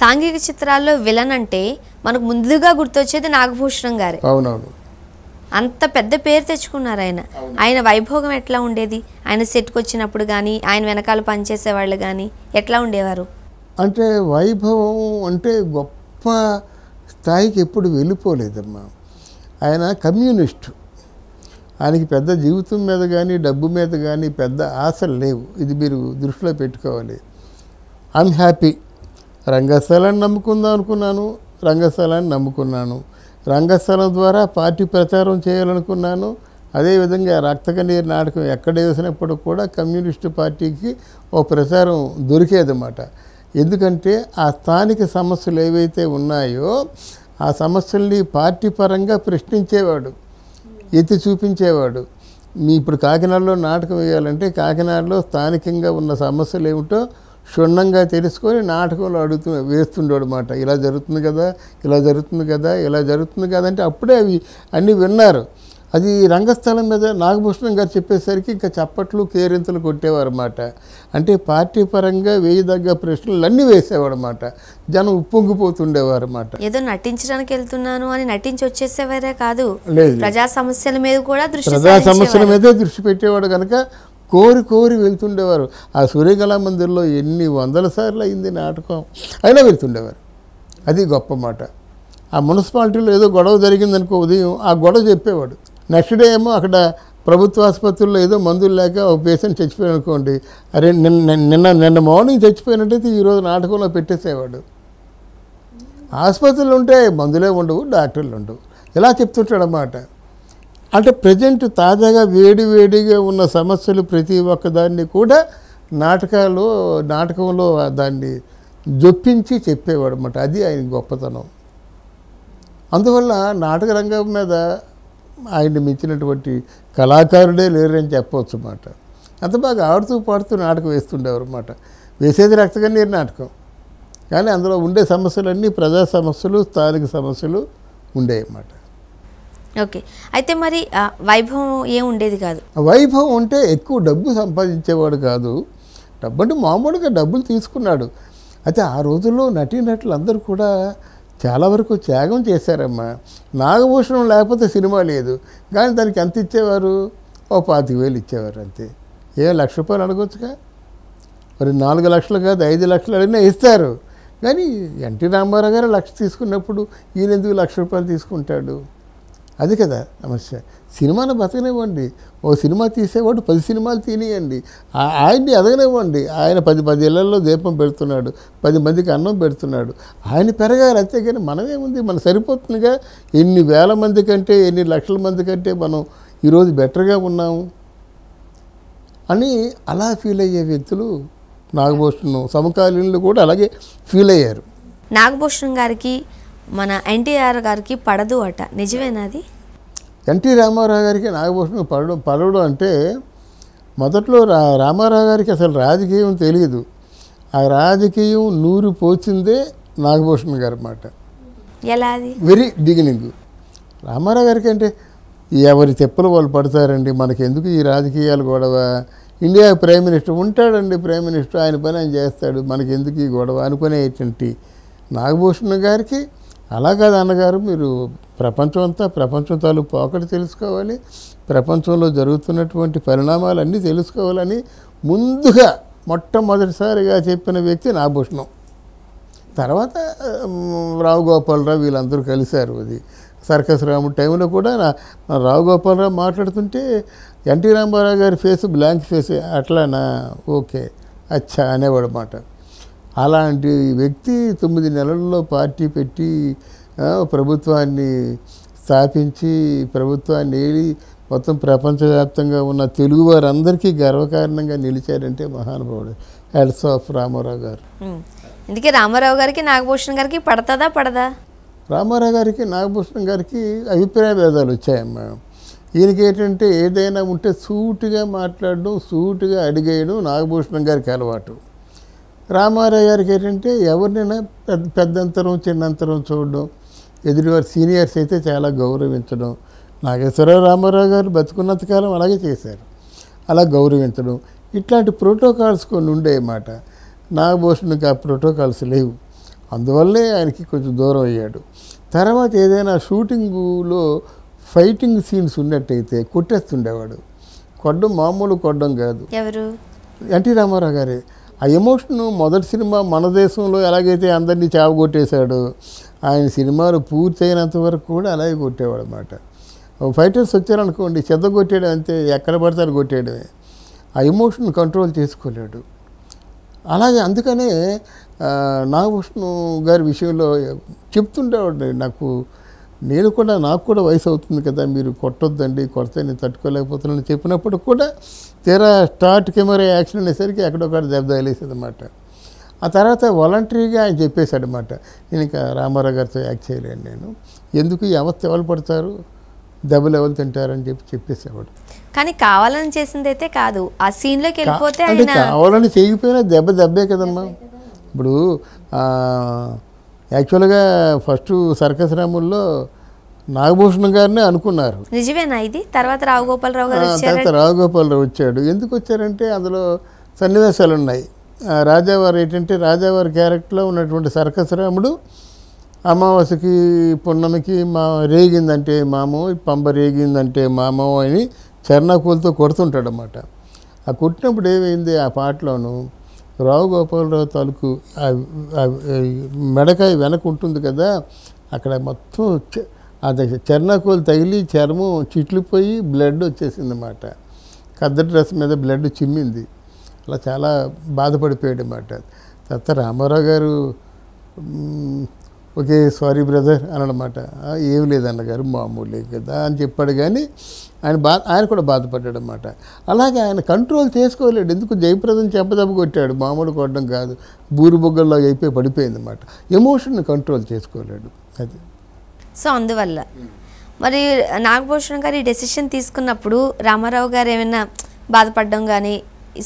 సాంఘిక చిత్రాల్లో విలన్ అంటే మనకు ముందుగా గుర్తొచ్చేది నాగభూషణం గారే అవునవును అంత పెద్ద పేరు తెచ్చుకున్నారు ఆయన ఆయన వైభోగం ఎట్లా ఉండేది ఆయన సెట్కి వచ్చినప్పుడు కానీ ఆయన వెనకాల పనిచేసేవాళ్ళు కానీ ఎట్లా ఉండేవారు అంటే వైభవం అంటే గొప్ప స్థాయికి ఎప్పుడు వెళ్ళిపోలేదమ్మా ఆయన కమ్యూనిస్టు ఆయనకి పెద్ద జీవితం మీద కానీ డబ్బు మీద కానీ పెద్ద ఆశలు లేవు ఇది మీరు దృష్టిలో పెట్టుకోవాలి అన్హ్యాపీ రంగస్థలాన్ని నమ్ముకుందాం అనుకున్నాను రంగస్థలాన్ని నమ్ముకున్నాను రంగస్థలం ద్వారా పార్టీ ప్రచారం చేయాలనుకున్నాను అదేవిధంగా రక్తకనీరు నాటకం ఎక్కడ వేసినప్పుడు కూడా కమ్యూనిస్టు పార్టీకి ఓ ప్రచారం దొరికేదన్నమాట ఎందుకంటే ఆ స్థానిక సమస్యలు ఏవైతే ఉన్నాయో ఆ సమస్యల్ని పార్టీ పరంగా ప్రశ్నించేవాడు ఎత్తి చూపించేవాడు మీ ఇప్పుడు కాకినాడలో నాటకం వేయాలంటే కాకినాడలో స్థానికంగా ఉన్న సమస్యలు ఏమిటో క్షుణ్ణంగా తెలుసుకొని నాటకంలో అడుగుతు వేస్తుండడు అనమాట ఇలా జరుగుతుంది కదా ఇలా జరుగుతుంది కదా ఇలా జరుగుతుంది కదా అంటే అప్పుడే అవి అన్నీ విన్నారు అది రంగస్థలం మీద నాగభూషణం గారు చెప్పేసరికి ఇంకా చప్పట్లు కేరింతలు కొట్టేవారన్నమాట అంటే పార్టీ పరంగా దగ్గ ప్రశ్నలు అన్నీ అనమాట జనం ఉప్పొంగిపోతుండేవారు అనమాట ఏదో నటించడానికి వెళ్తున్నాను అని నటించి వచ్చేసేవారే కాదు ప్రజా సమస్యల మీద కూడా దృష్టి ప్రజా సమస్యల మీదే దృష్టి పెట్టేవాడు కనుక కోరి కోరి వెళ్తుండేవారు ఆ సూర్యకళా మందిర్లో ఎన్ని వందల సార్లు అయింది నాటకం అయినా వెళ్తుండేవారు అది గొప్ప మాట ఆ మున్సిపాలిటీలో ఏదో గొడవ జరిగిందనుకో ఉదయం ఆ గొడవ చెప్పేవాడు నెక్స్ట్ డే ఏమో అక్కడ ప్రభుత్వ ఆసుపత్రుల్లో ఏదో మందులు లేక ఒక పేషెంట్ చచ్చిపోయాడు అనుకోండి అరే నిన్న నిన్న నిన్న మార్నింగ్ చచ్చిపోయినట్టయితే ఈరోజు నాటకంలో పెట్టేసేవాడు ఆసుపత్రులు ఉంటే మందులే ఉండవు డాక్టర్లు ఉండవు ఇలా అన్నమాట అంటే ప్రజెంట్ తాజాగా వేడి వేడిగా ఉన్న సమస్యలు ప్రతి ఒక్కదాన్ని కూడా నాటకాలు నాటకంలో దాన్ని జొప్పించి చెప్పేవాడు అనమాట అది ఆయన గొప్పతనం అందువల్ల నాటక రంగం మీద ఆయన్ని మించినటువంటి కళాకారుడే లేరని చెప్పవచ్చు అన్నమాట అంత బాగా ఆడుతూ పాడుతూ నాటకం వేస్తుండేవారు అనమాట వేసేది రక్తకన్నీరు నాటకం కానీ అందులో ఉండే సమస్యలన్నీ ప్రజా సమస్యలు స్థానిక సమస్యలు ఉండేవి అన్నమాట ఓకే అయితే మరి వైభవం ఏముండేది ఉండేది కాదు వైభవం ఉంటే ఎక్కువ డబ్బు సంపాదించేవాడు కాదు డబ్బు అంటే మామూలుగా డబ్బులు తీసుకున్నాడు అయితే ఆ రోజుల్లో నటులందరూ కూడా చాలా వరకు త్యాగం చేశారమ్మా నాగభూషణం లేకపోతే సినిమా లేదు కానీ దానికి ఎంత ఇచ్చేవారు ఓ పాతిక వేలు ఇచ్చేవారు అంతే ఏ లక్ష రూపాయలు అడగొచ్చుగా మరి నాలుగు లక్షలు కాదు ఐదు లక్షలు అడిగినా ఇస్తారు కానీ ఎన్టీ రామారావు గారు లక్ష తీసుకున్నప్పుడు ఈయన ఎందుకు లక్ష రూపాయలు తీసుకుంటాడు అది కదా సమస్య సినిమాను బతకనివ్వండి ఓ సినిమా తీసేవాడు పది సినిమాలు తీనియండి ఆయన్ని ఎదగనివ్వండి ఆయన పది పది ఇళ్లలో దీపం పెడుతున్నాడు పది మందికి అన్నం పెడుతున్నాడు ఆయన పెరగాలి అంతేగాని మనమేముంది మనం సరిపోతుందిగా ఎన్ని వేల మంది కంటే ఎన్ని లక్షల మంది కంటే మనం ఈరోజు బెటర్గా ఉన్నాము అని అలా ఫీల్ అయ్యే వ్యక్తులు నాగభూషణం సమకాలీనులు కూడా అలాగే ఫీల్ అయ్యారు నాగభూషణం గారికి మన ఎన్టీఆర్ గారికి పడదు అట నిజమేనాది ఎన్టీ రామారావు గారికి నాగభూషణం పడడం పడవడం అంటే మొదట్లో రా రామారావు గారికి అసలు రాజకీయం తెలియదు ఆ రాజకీయం నూరు పోచిందే నాగభూషణ్ గారి మాట ఎలా వెరీ బిగినింగ్ రామారావు గారికి అంటే ఎవరి తెప్పలు వాళ్ళు పడతారండి మనకెందుకు ఈ రాజకీయాలు గొడవ ఇండియా ప్రైమ్ మినిస్టర్ ఉంటాడండి ప్రైమ్ మినిస్టర్ ఆయన పని ఆయన చేస్తాడు మనకెందుకు ఈ గొడవ అనుకునేటువంటి నాగభూషణ్ గారికి అలా కాదు అన్నగారు మీరు ప్రపంచం అంతా ప్రపంచం తాలూకు పోకటి తెలుసుకోవాలి ప్రపంచంలో జరుగుతున్నటువంటి పరిణామాలన్నీ తెలుసుకోవాలని ముందుగా మొట్టమొదటిసారిగా చెప్పిన వ్యక్తి నాభూషణం తర్వాత రావు గోపాలరావు వీళ్ళందరూ కలిశారు అది సర్కస్ రాము టైంలో కూడా నా రావు గోపాలరావు మాట్లాడుతుంటే ఎన్టీ రామారావు గారి ఫేస్ బ్లాంక్ ఫేస్ నా ఓకే అచ్చా అనేవాడు మాట అలాంటి వ్యక్తి తొమ్మిది నెలల్లో పార్టీ పెట్టి ప్రభుత్వాన్ని స్థాపించి ప్రభుత్వాన్ని ఏలి మొత్తం ప్రపంచవ్యాప్తంగా ఉన్న తెలుగు వారందరికీ గర్వకారణంగా నిలిచారంటే మహానుభావుడు హెడ్స్ ఆఫ్ రామారావు గారు ఇందుకే రామారావు గారికి నాగభూషణ్ గారికి పడతదా పడదా రామారావు గారికి నాగభూషణ్ గారికి అభిప్రాయ భేదాలు వచ్చాయమ్మా ఈయనకి ఏంటంటే ఏదైనా ఉంటే సూటిగా మాట్లాడడం సూటిగా అడిగేయడం నాగభూషణం గారికి అలవాటు రామారావు గారికి ఏంటంటే ఎవరినైనా పెద్ద పెద్దంతరం చిన్నంతరం చూడడం ఎదుటివారి సీనియర్స్ అయితే చాలా గౌరవించడం నాగేశ్వరరావు రామారావు గారు బతుకున్నంతకాలం అలాగే చేశారు అలా గౌరవించడం ఇట్లాంటి ప్రోటోకాల్స్ కొన్ని ఉండేమాట నాగభూషణకి ఆ ప్రోటోకాల్స్ లేవు అందువల్లే ఆయనకి కొంచెం దూరం అయ్యాడు తర్వాత ఏదైనా షూటింగులో ఫైటింగ్ సీన్స్ ఉన్నట్టయితే కొట్టేస్తుండేవాడు కొట్టడం మామూలు కొట్టడం కాదు ఎవరు ఎన్టీ రామారావు గారే ఆ ఎమోషన్ మొదటి సినిమా మన దేశంలో ఎలాగైతే అందరినీ చావగొట్టేశాడు ఆయన సినిమాలు పూర్తయినంత వరకు కూడా అలాగే కొట్టేవాడు అనమాట ఫైటర్స్ వచ్చారనుకోండి చెద్ద కొట్టాడు అంతే ఎక్కడ పడతారు కొట్టేయడమే ఆ ఎమోషన్ కంట్రోల్ చేసుకోలేడు అలాగే అందుకనే నాగభూషణ్ గారి విషయంలో చెప్తుండేవాడు నాకు నేను కూడా నాకు కూడా వయసు అవుతుంది కదా మీరు కొట్టొద్దండి కొడితే నేను తట్టుకోలేకపోతున్నాను చెప్పినప్పుడు కూడా తీరా స్టార్ట్ కెమెరా యాక్షన్ అనేసరికి ఎక్కడొక్కడ దెబ్బ తగిలేసేదన్నమాట ఆ తర్వాత వాలంటరీగా ఆయన చెప్పేశాడనమాట నేను ఇంకా రామారావు గారితో యాక్ట్ చేయలేను నేను ఎందుకు ఎవరు తెవలు ఎవరు పడతారు దెబ్బలు ఎవరు తింటారని చెప్పి చెప్పేసేవాడు కానీ కావాలని చేసింది అయితే కాదు ఆ సీన్లోకి వెళ్ళిపోతే అంటే కావాలని చేయకపోయినా దెబ్బ దెబ్బే కదమ్మా ఇప్పుడు యాక్చువల్గా ఫస్ట్ సర్కస్ రాముల్లో నాగభూషణ్ గారిని అనుకున్నారు నిజమేనా ఇది తర్వాత రావుగోపాలరావు గారు తర్వాత రావుగోపాలరావు వచ్చాడు ఎందుకు వచ్చారంటే అందులో సన్నివేశాలు ఉన్నాయి రాజావారు ఏంటంటే రాజావారి క్యారెక్టర్లో ఉన్నటువంటి సర్కస్ రాముడు అమావాస్యకి పున్నమికి మా రేగిందంటే మామో పంబ రేగిందంటే మామో అని చర్నాకూలతో కొడుతుంటాడు అన్నమాట ఆ కొట్టినప్పుడు ఏమైంది ఆ పాటలోను రావు గోపాలరావు తాలూకు మెడకాయ వెనక ఉంటుంది కదా అక్కడ మొత్తం అది చర్ణకోలు తగిలి చర్మం చిట్లిపోయి బ్లడ్ వచ్చేసింది అనమాట కద్ద డ్రెస్ మీద బ్లడ్ చిమ్మింది అలా చాలా బాధపడిపోయాడు అన్నమాట తర్వాత రామారావు గారు ఓకే సారీ బ్రదర్ అనమాట ఏం లేదన్న గారు మామూలే కదా అని చెప్పాడు కానీ ఆయన బా ఆయన కూడా బాధపడ్డాడు అనమాట అలాగే ఆయన కంట్రోల్ చేసుకోలేడు ఎందుకు జయప్రదం చెప్పదెబ్బ కొట్టాడు మామూలు కొట్టడం కాదు బూరు బొగ్గల్లో అయిపోయి పడిపోయింది అనమాట ఎమోషన్ కంట్రోల్ చేసుకోలేడు అది సో అందువల్ల మరి నాగభూషణ్ గారు ఈ డెసిషన్ తీసుకున్నప్పుడు రామారావు గారు ఏమైనా బాధపడడం కానీ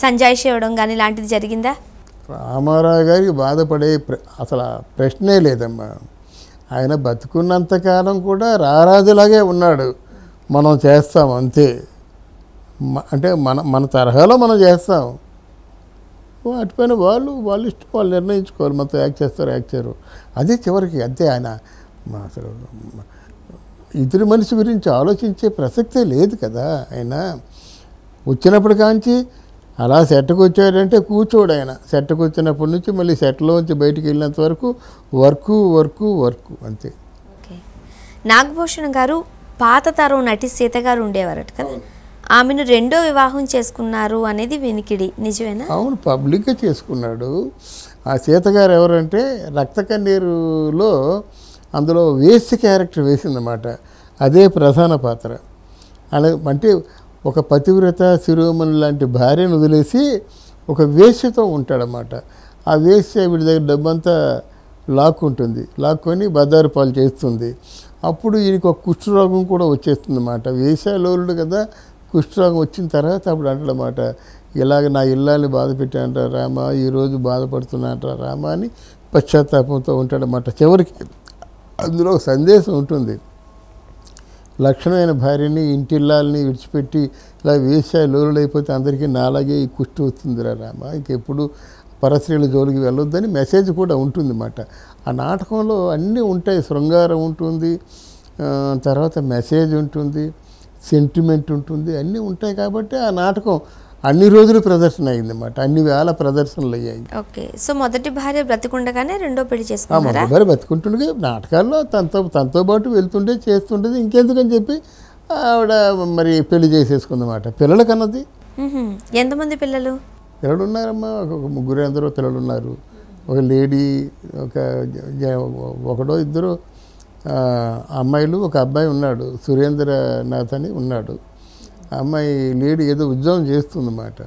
సంజాయిష్ ఇవ్వడం కానీ ఇలాంటిది జరిగిందా రామారావు గారికి బాధపడే అసలు ప్రశ్నే లేదమ్మా ఆయన బతుకున్నంతకాలం కూడా రారాజులాగే ఉన్నాడు మనం చేస్తాం అంతే అంటే మన మన తరహాలో మనం చేస్తాం వాటిపైన వాళ్ళు వాళ్ళు ఇష్టం వాళ్ళు నిర్ణయించుకోవాలి మనతో యాక్ట్ చేస్తారు యాక్ట్ చేయరు అదే చివరికి అంతే ఆయన అసలు ఇతరు మనిషి గురించి ఆలోచించే ప్రసక్తే లేదు కదా ఆయన వచ్చినప్పుడు కాంచి అలా సెట్కు వచ్చాడంటే కూర్చోడు ఆయన సెట్ వచ్చినప్పటి నుంచి మళ్ళీ సెట్లోంచి బయటికి వెళ్ళినంత వరకు వర్క్ వర్క్ వర్క్ అంతే నాగభూషణ్ గారు పాత తరం నటి సీత గారు ఉండేవారట కదా ఆమెను రెండో వివాహం చేసుకున్నారు అనేది వినికిడి నిజమేనా అవును పబ్లిక్గా చేసుకున్నాడు ఆ సీత గారు ఎవరంటే రక్త కన్నీరులో అందులో వేస్ట్ క్యారెక్టర్ వేసిందన్నమాట అదే ప్రధాన పాత్ర అలా అంటే ఒక పతివ్రత శిరోమణి లాంటి భార్యను వదిలేసి ఒక వేశ్యతో ఉంటాడనమాట ఆ వేశ్య వీడి దగ్గర డబ్బంతా లాక్కుంటుంది లాక్కొని బద్దారు పాలు చేస్తుంది అప్పుడు ఈయనకి ఒక కుష్ఠరోగం కూడా వచ్చేస్తుందన్నమాట వేషాలోలుడు కదా కుష్ఠరోగం వచ్చిన తర్వాత అప్పుడు అంటాడన్నమాట ఇలాగ నా ఇల్లాన్ని బాధ పెట్టానంట రామ ఈరోజు బాధపడుతున్నా బాధపడుతున్నానంట రామా అని పశ్చాత్తాపంతో ఉంటాడనమాట చివరికి అందులో ఒక సందేశం ఉంటుంది లక్షణమైన భార్యని ఇంటిల్లాలని విడిచిపెట్టి ఇలా వేశ్య లోలులైపోతే అందరికీ నాలాగే ఈ కుష్టి వస్తుందిరా రామ ఇంకెప్పుడు పరస్త్రీల జోలికి వెళ్ళొద్దని మెసేజ్ కూడా ఉంటుంది అన్నమాట ఆ నాటకంలో అన్నీ ఉంటాయి శృంగారం ఉంటుంది తర్వాత మెసేజ్ ఉంటుంది సెంటిమెంట్ ఉంటుంది అన్నీ ఉంటాయి కాబట్టి ఆ నాటకం అన్ని రోజులు ప్రదర్శన అయింది అన్నమాట అన్ని వేల ప్రదర్శనలు అయ్యాయి ఓకే సో మొదటి భార్య బ్రతికుండగానే రెండో పెళ్లి చేసుకున్నారు భార్య బ్రతికుంటుండే నాటకాల్లో తనతో తనతో పాటు వెళ్తుండే చేస్తుండేది ఇంకెందుకని చెప్పి ఆవిడ మరి పెళ్లి చేసేసుకుందన్నమాట పిల్లలకన్నది ఎంతమంది పిల్లలు పిల్లలు ఉన్నారమ్మా ఒక ముగ్గురు అందరూ పిల్లలు ఉన్నారు ఒక లేడీ ఒక ఒకడో ఇద్దరు అమ్మాయిలు ఒక అబ్బాయి ఉన్నాడు సురేంద్రనాథ్ అని ఉన్నాడు అమ్మాయి లేడీ ఏదో ఉద్యోగం చేస్తుందన్నమాట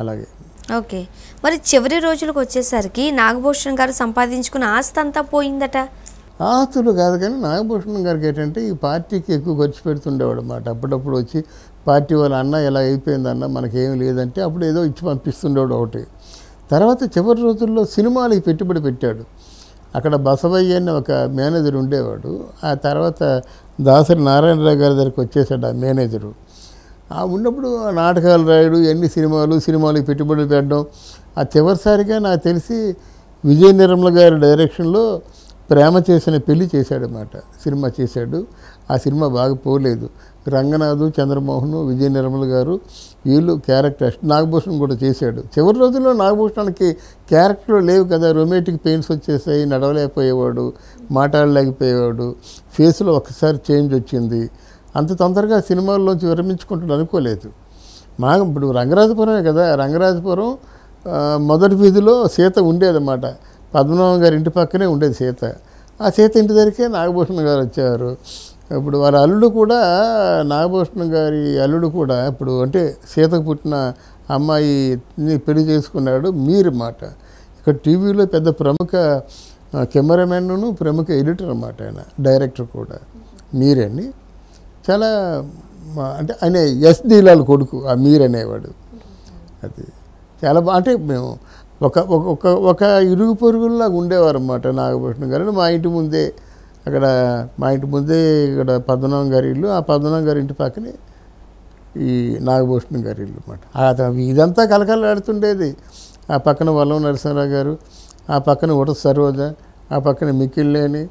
అలాగే ఓకే మరి చివరి రోజులకు వచ్చేసరికి నాగభూషణ్ గారు సంపాదించుకున్న ఆస్తి అంతా పోయిందట ఆస్తులు కాదు కానీ నాగభూషణ్ గారికి ఏంటంటే ఈ పార్టీకి ఎక్కువ ఖర్చు పెడుతుండేవాడు అన్నమాట అప్పుడప్పుడు వచ్చి పార్టీ వాళ్ళ అన్న ఎలా అయిపోయిందన్న మనకేం లేదంటే అప్పుడు ఏదో ఇచ్చి పంపిస్తుండేవాడు ఒకటి తర్వాత చివరి రోజుల్లో సినిమాలకి పెట్టుబడి పెట్టాడు అక్కడ బసవయ్య అని ఒక మేనేజర్ ఉండేవాడు ఆ తర్వాత దాసరి నారాయణరావు గారి దగ్గరికి వచ్చేసాడు ఆ మేనేజరు ఆ ఉన్నప్పుడు నాటకాలు రాయడం ఎన్ని సినిమాలు సినిమాలకు పెట్టుబడులు పెట్టడం ఆ చివరిసారిగా నాకు తెలిసి విజయ నిర్మల గారి డైరెక్షన్లో ప్రేమ చేసిన పెళ్లి చేశాడనమాట సినిమా చేశాడు ఆ సినిమా బాగా పోలేదు రంగనాథు చంద్రమోహన్ విజయ నిర్మల్ గారు వీళ్ళు క్యారెక్టర్ నాగభూషణ్ కూడా చేశాడు చివరి రోజుల్లో నాగభూషణానికి క్యారెక్టర్లు లేవు కదా రొమాంటిక్ పెయిన్స్ వచ్చేసాయి నడవలేకపోయేవాడు మాట్లాడలేకపోయేవాడు ఫేస్లో ఒకసారి చేంజ్ వచ్చింది అంత తొందరగా సినిమాల్లోంచి విరమించుకుంటాడు అనుకోలేదు మా ఇప్పుడు రంగరాజపురమే కదా రంగరాజపురం మొదటి వీధిలో సీత ఉండేదన్నమాట పద్మనాభం గారి ఇంటి పక్కనే ఉండేది సీత ఆ సీత ఇంటి దగ్గరికే నాగభూషణ్ గారు వచ్చారు ఇప్పుడు వారి అల్లుడు కూడా నాగభూషణ్ గారి అల్లుడు కూడా ఇప్పుడు అంటే సీతకు పుట్టిన అమ్మాయిని పెళ్లి చేసుకున్నాడు మీరు మాట ఇక్కడ టీవీలో పెద్ద ప్రముఖ కెమెరామెన్ను ప్రముఖ ఎడిటర్ అన్నమాట ఆయన డైరెక్టర్ కూడా మీరండి చాలా అంటే ఆయన ఎస్ దీలాల్ కొడుకు ఆ మీర్ అనేవాడు అది చాలా అంటే మేము ఒక ఒక ఒక ఇరుగు పొరుగుల్లా ఉండేవారు అన్నమాట నాగభూషణం గారు మా ఇంటి ముందే అక్కడ మా ఇంటి ముందే ఇక్కడ పద్మనాభం గారి ఇల్లు ఆ పద్మనాభం గారి ఇంటి పక్కనే ఈ నాగభూషణం గారి ఇల్లు అనమాట ఇదంతా కలకలాడుతుండేది ఆ పక్కన వల్లం నరసింహరావు గారు ఆ పక్కన ఉట సరోజ ఆ పక్కన మిక్కిళ్ళేని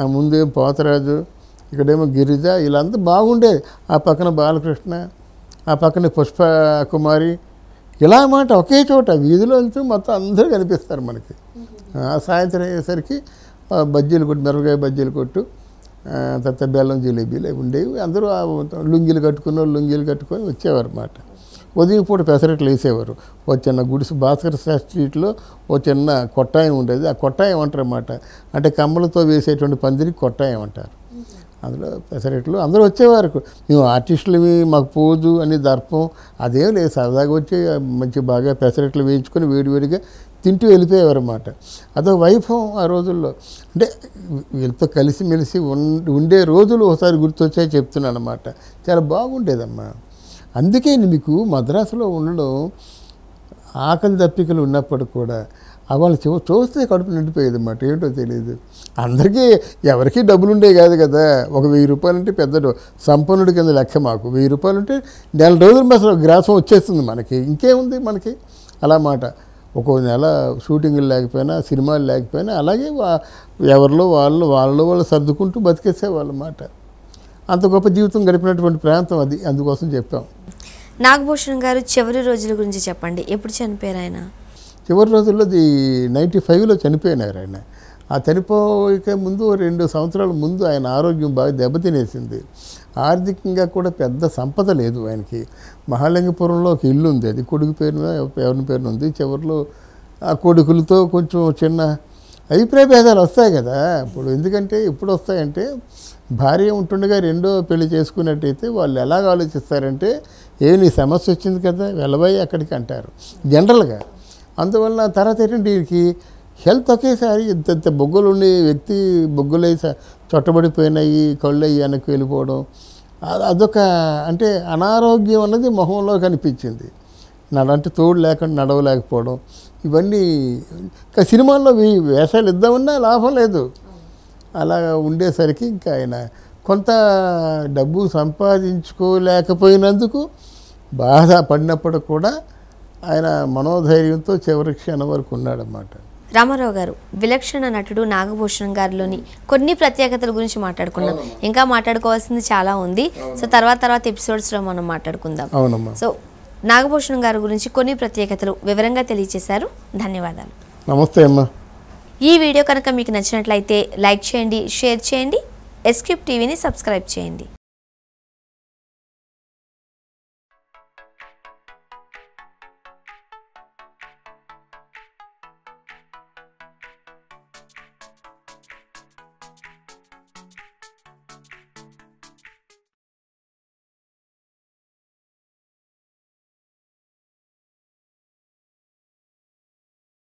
ఆ ముందే పోతరాజు ఇక్కడేమో గిరిజ అంతా బాగుండేది ఆ పక్కన బాలకృష్ణ ఆ పక్కన పుష్ప కుమారి ఇలా మాట ఒకే చోట వీధిలో వెళ్తూ మొత్తం అందరూ కనిపిస్తారు మనకి ఆ సాయంత్రం అయ్యేసరికి బజ్జీలు కొట్టు మిరపకాయ బజ్జీలు కొట్టు తర్వాత బెల్లం జిలేబీలు అవి ఉండేవి అందరూ లుంగీలు కట్టుకున్న లుంగీలు కట్టుకొని వచ్చేవారు అన్నమాట ఉదయం పూట పెసరట్లు వేసేవారు ఓ చిన్న గుడిసి భాస్కర్ స్ట్రీట్లో ఓ చిన్న కొట్టాయం ఉండేది ఆ కొట్టాయం అంటారు అన్నమాట అంటే కమ్మలతో వేసేటువంటి పందిరికి కొట్టాయం అంటారు అందులో పెసరెట్లు అందరూ వచ్చేవారు మేము ఆర్టిస్టులవి మాకు పోదు అని దర్పం అదేం లేదు సరదాగా వచ్చి మంచి బాగా పెసరెట్లు వేయించుకొని వేడివేడిగా తింటూ వెళ్ళిపోయేవారు అన్నమాట అదొక వైభవం ఆ రోజుల్లో అంటే వీళ్ళతో కలిసిమెలిసి ఉండే రోజులు ఒకసారి గుర్తొచ్చాయి చెప్తున్నాను అనమాట చాలా బాగుండేదమ్మా అందుకే మీకు మద్రాసులో ఉండడం ఆకలి దప్పికలు ఉన్నప్పటికి కూడా వాళ్ళు చూ చూస్తే కడుపు నిండిపోయేది అన్నమాట ఏంటో తెలియదు అందరికీ ఎవరికీ డబ్బులు ఉండే కాదు కదా ఒక వెయ్యి రూపాయలు ఉంటే పెద్ద సంపన్నుడి కింద లెక్క మాకు వెయ్యి రూపాయలు ఉంటే నెల రోజులు అసలు గ్రాసం వచ్చేస్తుంది మనకి ఇంకేముంది మనకి అలా మాట ఒక నెల షూటింగ్లు లేకపోయినా సినిమాలు లేకపోయినా అలాగే ఎవరిలో వాళ్ళు వాళ్ళలో వాళ్ళు సర్దుకుంటూ బతికేసేవాళ్ళు అన్నమాట అంత గొప్ప జీవితం గడిపినటువంటి ప్రాంతం అది అందుకోసం చెప్తాం నాగభూషణ్ గారు చివరి రోజుల గురించి చెప్పండి ఎప్పుడు చనిపోయారు ఆయన చివరి రోజుల్లో అది నైంటీ ఫైవ్లో చనిపోయినారు ఆయన ఆ చనిపోయక ముందు రెండు సంవత్సరాల ముందు ఆయన ఆరోగ్యం బాగా దెబ్బతినేసింది ఆర్థికంగా కూడా పెద్ద సంపద లేదు ఆయనకి మహాలింగపురంలో ఒక ఇల్లు ఉంది అది కొడుకు పేరున ఎవరిని పేరున ఉంది చివరిలో ఆ కొడుకులతో కొంచెం చిన్న అభిప్రాయ భేదాలు వస్తాయి కదా ఇప్పుడు ఎందుకంటే ఇప్పుడు వస్తాయంటే భార్య ఉంటుండగా రెండో పెళ్లి చేసుకున్నట్టయితే వాళ్ళు ఎలాగ ఆలోచిస్తారంటే ఏ నీ సమస్య వచ్చింది కదా వెళ్ళబోయి అక్కడికి అంటారు జనరల్గా అందువల్ల తర్వాత ఏంటంటే వీరికి హెల్త్ ఒకేసారి ఇంత బొగ్గులు ఉండే వ్యక్తి బొగ్గులై చొట్టబడిపోయినాయి కళ్ళు అయ్యి వెనక్కి వెళ్ళిపోవడం అదొక అంటే అనారోగ్యం అన్నది మొహంలో కనిపించింది నడంటే తోడు లేకుండా నడవలేకపోవడం ఇవన్నీ ఇంకా సినిమాల్లో వేషాలు ఇద్దామన్నా లాభం లేదు అలా ఉండేసరికి ఇంకా ఆయన కొంత డబ్బు సంపాదించుకోలేకపోయినందుకు బాధ పడినప్పుడు కూడా ఆయన మనోధైర్యంతో చివరి క్షణం వరకు ఉన్నాడన్నమాట రామారావు గారు విలక్షణ నటుడు నాగభూషణ్ గారిలోని కొన్ని ప్రత్యేకతల గురించి మాట్లాడుకున్నాం ఇంకా మాట్లాడుకోవాల్సింది చాలా ఉంది సో తర్వాత తర్వాత ఎపిసోడ్స్లో మనం మాట్లాడుకుందాం సో నాగభూషణ్ గారి గురించి కొన్ని ప్రత్యేకతలు వివరంగా తెలియజేశారు ధన్యవాదాలు నమస్తే అమ్మా ఈ వీడియో కనుక మీకు నచ్చినట్లయితే లైక్ చేయండి షేర్ చేయండి ఎస్క్రిప్ టీవీని సబ్స్క్రైబ్ చేయండి